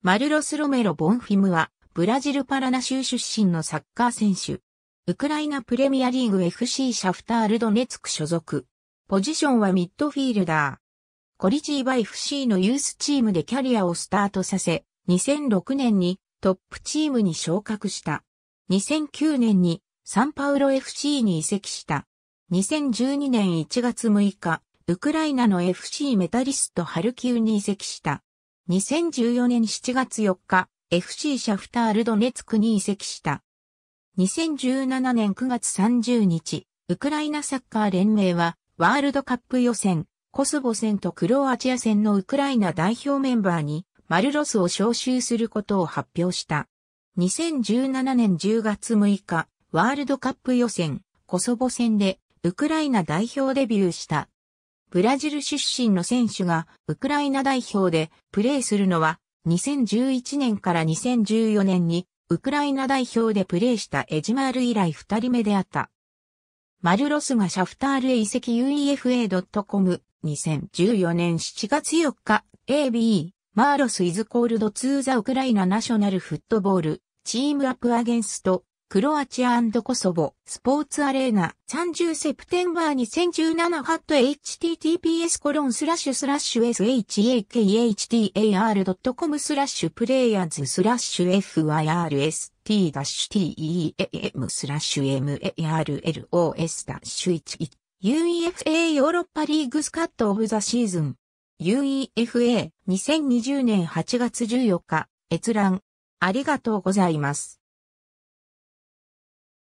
マルロス・ロメロ・ボンフィムは、ブラジル・パラナ州出身のサッカー選手。ウクライナプレミアリーグ FC シャフタール・ドネツク所属。ポジションはミッドフィールダー。コリジーバ FC のユースチームでキャリアをスタートさせ、2006年にトップチームに昇格した。2009年にサンパウロ FC に移籍した。2012年1月6日、ウクライナの FC メタリストハルキウに移籍した。2014年7月4日、FC シャフタールドネツクに移籍した。2017年9月30日、ウクライナサッカー連盟は、ワールドカップ予選、コスボ戦とクロアチア戦のウクライナ代表メンバーに、マルロスを招集することを発表した。2017年10月6日、ワールドカップ予選、コソボ戦で、ウクライナ代表デビューしたブラジル出身の選手がウクライナ代表でプレーするのは2011年から2014年にウクライナ代表でプレーしたエジマール以来二人目であった。マルロスがシャフタールへ移籍 UEFA.com 2014年7月4日 AB マーロスイズコールドツーザウクライナナショナルフットボールチームアップアゲンストクロアチアコソボ、スポーツアレーナ、30セプテンバー2017ハット https コロンスラッシュスラッシュ s h a k h t a r c o m スラッシュプレイヤーズスラッシュ first-team スラッシュ marlos-1 UEFA ヨーロッパリーグスカットオブザシーズン UEFA2020 年8月14日閲覧ありがとうございます。